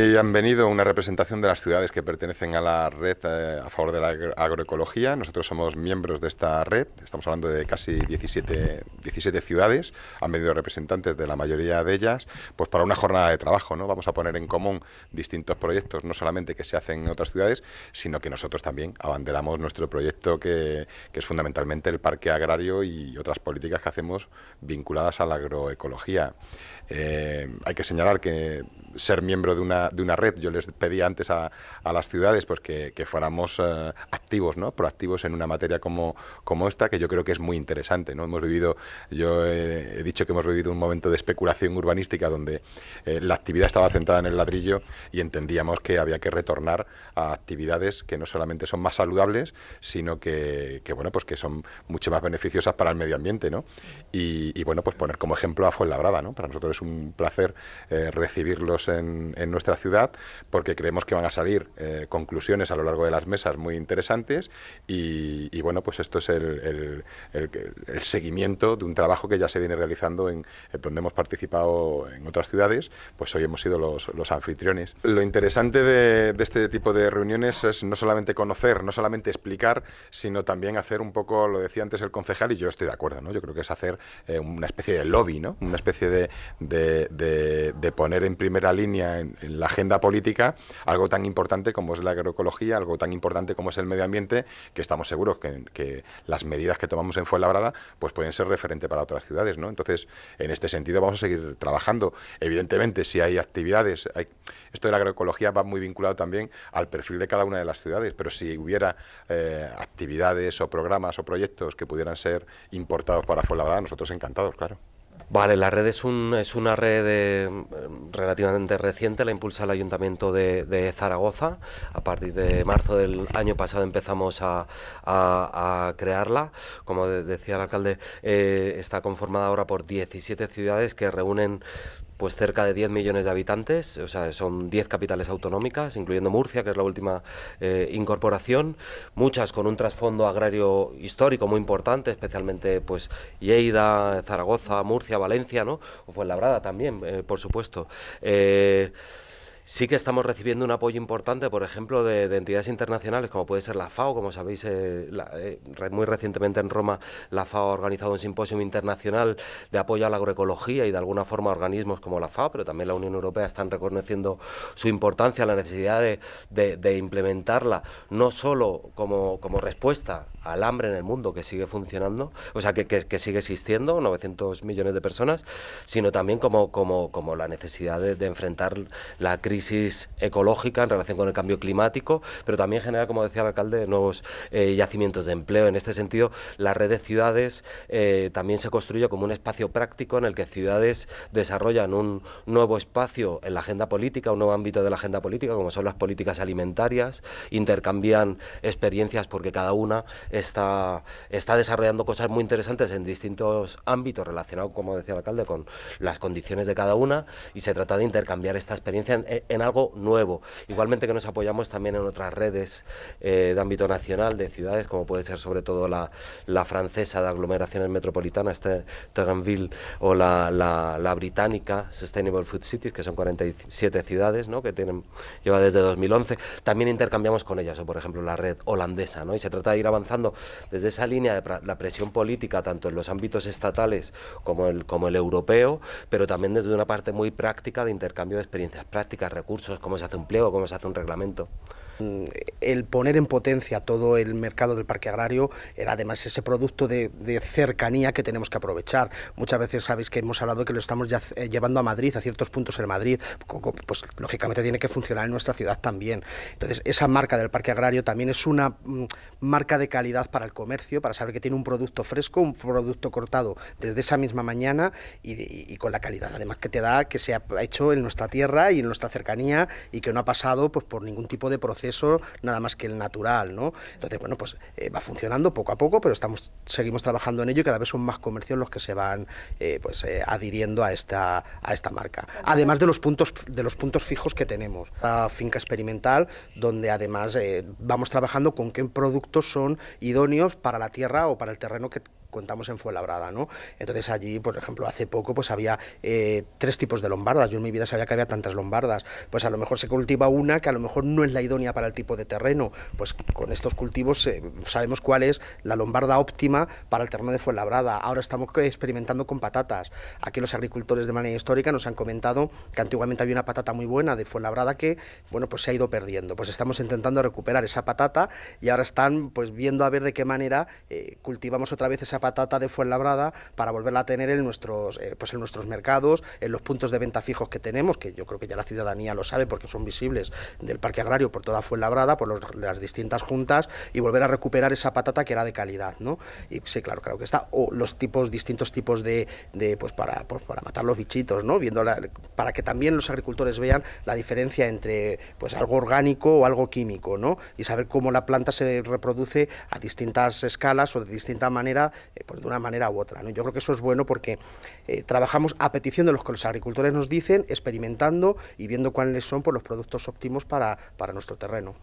han venido una representación de las ciudades que pertenecen a la red eh, a favor de la agroecología. Nosotros somos miembros de esta red, estamos hablando de casi 17, 17 ciudades. Han venido representantes de la mayoría de ellas pues para una jornada de trabajo. ¿no? Vamos a poner en común distintos proyectos, no solamente que se hacen en otras ciudades, sino que nosotros también abanderamos nuestro proyecto que, es fundamentalmente el parque agrario y otras políticas que hacemos vinculadas a la agroecología. Eh, hay que señalar que ser miembro de una, de una red. Yo les pedía antes a, las ciudades pues, que, fuéramos eh, activos, ¿no? proactivos en una materia como, como esta, que yo creo que es muy interesante. ¿no? Hemos vivido, yo he, dicho que hemos vivido un momento de especulación urbanística donde eh, la actividad estaba centrada en el ladrillo y entendíamos que había que retornar a actividades que no solamente son más saludables, sino que, bueno, pues que son mucho más beneficiosas para el medio ambiente. Y, bueno, pues poner como ejemplo a Fuenlabrada. ¿no? Para nosotros es un placer eh, recibirlos en, nuestra ciudad, porque creemos que van a salir eh, conclusiones a lo largo de las mesas muy interesantes y, bueno, pues esto es el, seguimiento de un trabajo que ya se viene realizando en, donde hemos participado en otras ciudades, pues hoy hemos sido los, anfitriones. Lo interesante de, este tipo de reuniones es no solamente conocer, no solamente explicar, sino también hacer un poco, lo decía antes el concejal, y yo estoy de acuerdo, ¿no? Yo creo que es hacer eh, una especie de lobby, ¿no? Una especie de, de poner en primera línea en, la agenda política algo tan importante como es la agroecología, algo tan importante como es el medio ambiente, que estamos seguros que, las medidas que tomamos en Fuenlabrada pues pueden ser referente para otras ciudades, ¿no? Entonces, en este sentido vamos a seguir trabajando. Evidentemente, si hay actividades, esto de la agroecología va muy vinculado también al perfil de cada una de las ciudades, pero si hubiera eh, actividades o programas o proyectos que pudieran ser importados para Fuenlabrada, nosotros encantados, claro. Vale, la red es, un, es una red eh, relativamente reciente, la impulsa el Ayuntamiento de, Zaragoza. A partir de marzo del año pasado empezamos a, crearla. Como decía el alcalde, eh, está conformada ahora por 17 ciudades que reúnen pues cerca de 10 millones de habitantes, o sea, son 10 capitales autonómicas, incluyendo Murcia, que es la última eh, incorporación, muchas con un trasfondo agrario histórico muy importante, especialmente pues Lleida, Zaragoza, Murcia, Valencia, ¿no? O Fuenlabrada también, eh, por supuesto. Eh, Sí que estamos recibiendo un apoyo importante, por ejemplo, de, entidades internacionales, como puede ser la FAO, como sabéis, eh, eh, muy recientemente en Roma la FAO ha organizado un simposio internacional de apoyo a la agroecología y de alguna forma organismos como la FAO, pero también la Unión Europea están reconociendo su importancia, la necesidad de, implementarla, no solo como respuesta ...alambre en el mundo que sigue funcionando, o sea, que, sigue existiendo, 900 millones de personas, sino también como, como, como la necesidad de, enfrentar la crisis ecológica en relación con el cambio climático, pero también genera, como decía el alcalde, nuevos eh, yacimientos de empleo. En este sentido, la red de ciudades eh, también se construye como un espacio práctico en el que ciudades desarrollan un nuevo espacio en la agenda política, un nuevo ámbito de la agenda política, como son las políticas alimentarias, intercambian experiencias porque cada una está, está desarrollando cosas muy interesantes en distintos ámbitos relacionados, como decía el alcalde, con las condiciones de cada una y se trata de intercambiar esta experiencia en, algo nuevo. Igualmente que nos apoyamos también en otras redes eh, de ámbito nacional, de ciudades, como puede ser sobre todo la, francesa de aglomeraciones metropolitanas, Toganville, o la, británica, Sustainable Food Cities, que son 47 ciudades, ¿no? que tienen, lleva desde 2011. También intercambiamos con ellas, o por ejemplo la red holandesa, ¿no? y se trata de ir avanzando desde esa línea de la presión política, tanto en los ámbitos estatales como el, como el europeo, pero también desde una parte muy práctica de intercambio de experiencias prácticas, recursos, cómo se hace un pliego, cómo se hace un reglamento. Mm, el poner en potencia todo el mercado del parque agrario era además ese producto de, cercanía que tenemos que aprovechar. Muchas veces sabéis que hemos hablado que lo estamos ya eh, llevando a Madrid, a ciertos puntos en Madrid, pues lógicamente tiene que funcionar en nuestra ciudad también. Entonces, esa marca del parque agrario también es una mm, marca de calidad para el comercio, para saber que tiene un producto fresco, un producto cortado desde esa misma mañana y, con la calidad además que te da que se ha hecho en nuestra tierra y en nuestra cercanía y que no ha pasado pues por ningún tipo de proceso eso nada más que el natural, ¿no? Entonces, bueno, pues eh, va funcionando poco a poco, pero estamos, seguimos trabajando en ello y cada vez son más comercios los que se van eh, pues, eh, adhiriendo a esta, a esta marca. Además de los puntos, de los puntos fijos que tenemos. La finca experimental, donde además vamos trabajando con qué productos son idóneos para la tierra o para el terreno que contamos en Fuenlabrada, ¿no? Entonces allí, por ejemplo, hace poco pues había eh, tres tipos de lombardas, yo en mi vida sabía que había tantas lombardas, pues a lo mejor se cultiva una que a lo mejor no es la idónea para el tipo de terreno, pues con estos cultivos eh, sabemos cuál es la lombarda óptima para el terreno de Fuenlabrada, ahora estamos experimentando con patatas, aquí los agricultores de manera histórica nos han comentado que antiguamente había una patata muy buena de Fuenlabrada que, bueno, pues se ha ido perdiendo, pues estamos intentando recuperar esa patata y ahora están pues viendo a ver de qué manera eh, cultivamos otra vez esa patata de Fuenlabrada para volverla a tener en nuestros, eh, pues en nuestros mercados, en los puntos de venta fijos que tenemos, que yo creo que ya la ciudadanía lo sabe porque son visibles del parque agrario por toda Fuenlabrada, por las distintas juntas, y volver a recuperar esa patata que era de calidad, ¿no? Y sí, claro, claro que está. O los tipos, distintos tipos de, de pues para, pues para matar los bichitos, ¿no? Viendo para que también los agricultores vean la diferencia entre pues algo orgánico o algo químico, ¿no? Y saber cómo la planta se reproduce a distintas escalas o de distinta manera eh, de una manera u otra. Yo creo que eso es bueno porque eh, trabajamos a petición de los que los agricultores nos dicen, experimentando y viendo cuáles son pues, los productos óptimos para nuestro terreno.